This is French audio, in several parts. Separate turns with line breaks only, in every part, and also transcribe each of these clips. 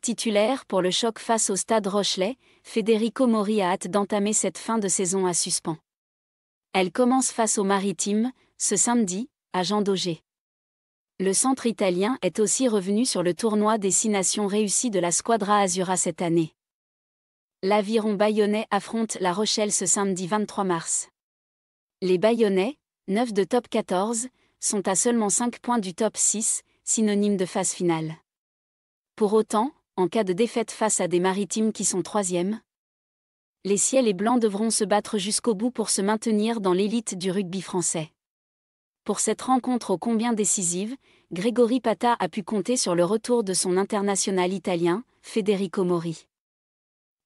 Titulaire pour le choc face au stade Rochelet, Federico Mori a hâte d'entamer cette fin de saison à suspens. Elle commence face au Maritime, ce samedi, à Jean Daugé. Le centre italien est aussi revenu sur le tournoi des six nations réussies de la Squadra Azura cette année. L'aviron bayonnais affronte La Rochelle ce samedi 23 mars. Les Bayonnais, 9 de top 14, sont à seulement 5 points du top 6, synonyme de phase finale. Pour autant, en cas de défaite face à des maritimes qui sont troisièmes Les ciels et blancs devront se battre jusqu'au bout pour se maintenir dans l'élite du rugby français. Pour cette rencontre ô combien décisive, Grégory Pata a pu compter sur le retour de son international italien, Federico Mori.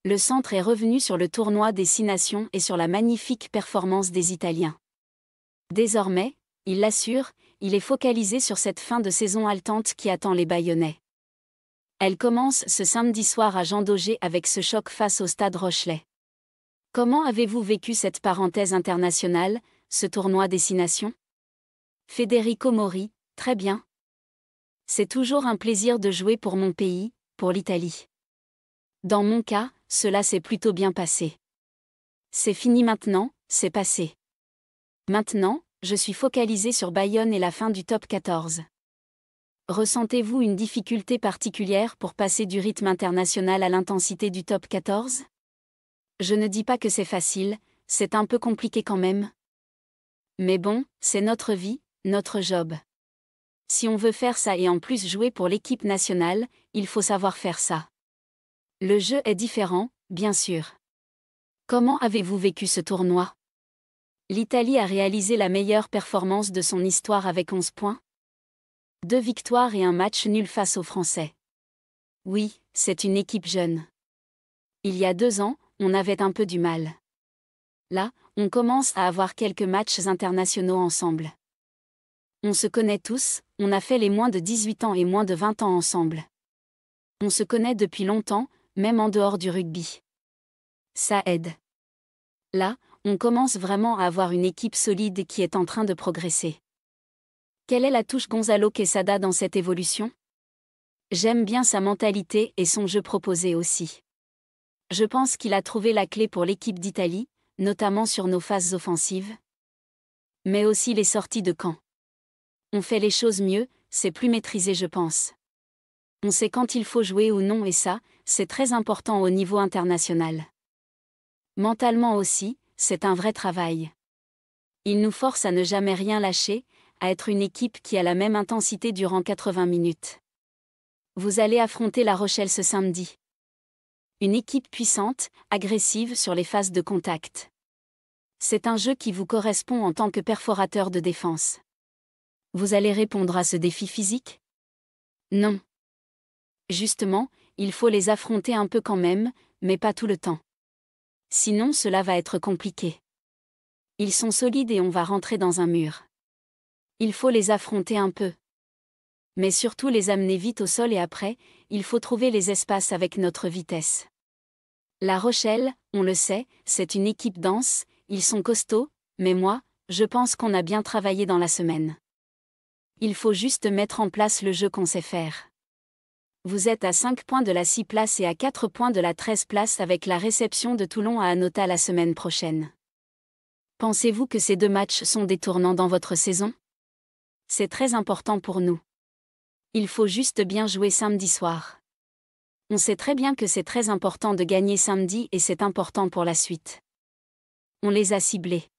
Le centre est revenu sur le tournoi des Six Nations et sur la magnifique performance des Italiens. Désormais, il l'assure, il est focalisé sur cette fin de saison haletante qui attend les Bayonnais. Elle commence ce samedi soir à Jean Daugé avec ce choc face au Stade Rochelet. Comment avez-vous vécu cette parenthèse internationale, ce tournoi destination Federico Mori, très bien. C'est toujours un plaisir de jouer pour mon pays, pour l'Italie. Dans mon cas, cela s'est plutôt bien passé. C'est fini maintenant, c'est passé. Maintenant, je suis focalisé sur Bayonne et la fin du top 14. Ressentez-vous une difficulté particulière pour passer du rythme international à l'intensité du top 14 Je ne dis pas que c'est facile, c'est un peu compliqué quand même. Mais bon, c'est notre vie, notre job. Si on veut faire ça et en plus jouer pour l'équipe nationale, il faut savoir faire ça. Le jeu est différent, bien sûr. Comment avez-vous vécu ce tournoi L'Italie a réalisé la meilleure performance de son histoire avec 11 points deux victoires et un match nul face aux Français. Oui, c'est une équipe jeune. Il y a deux ans, on avait un peu du mal. Là, on commence à avoir quelques matchs internationaux ensemble. On se connaît tous, on a fait les moins de 18 ans et moins de 20 ans ensemble. On se connaît depuis longtemps, même en dehors du rugby. Ça aide. Là, on commence vraiment à avoir une équipe solide qui est en train de progresser. Quelle est la touche Gonzalo Quesada dans cette évolution J'aime bien sa mentalité et son jeu proposé aussi. Je pense qu'il a trouvé la clé pour l'équipe d'Italie, notamment sur nos phases offensives, mais aussi les sorties de camp. On fait les choses mieux, c'est plus maîtrisé je pense. On sait quand il faut jouer ou non et ça, c'est très important au niveau international. Mentalement aussi, c'est un vrai travail. Il nous force à ne jamais rien lâcher, être une équipe qui a la même intensité durant 80 minutes. Vous allez affronter La Rochelle ce samedi. Une équipe puissante, agressive sur les phases de contact. C'est un jeu qui vous correspond en tant que perforateur de défense. Vous allez répondre à ce défi physique Non. Justement, il faut les affronter un peu quand même, mais pas tout le temps. Sinon cela va être compliqué. Ils sont solides et on va rentrer dans un mur. Il faut les affronter un peu. Mais surtout les amener vite au sol et après, il faut trouver les espaces avec notre vitesse. La Rochelle, on le sait, c'est une équipe dense, ils sont costauds, mais moi, je pense qu'on a bien travaillé dans la semaine. Il faut juste mettre en place le jeu qu'on sait faire. Vous êtes à 5 points de la 6 place et à 4 points de la 13 place avec la réception de Toulon à Anota la semaine prochaine. Pensez-vous que ces deux matchs sont détournants dans votre saison c'est très important pour nous. Il faut juste bien jouer samedi soir. On sait très bien que c'est très important de gagner samedi et c'est important pour la suite. On les a ciblés.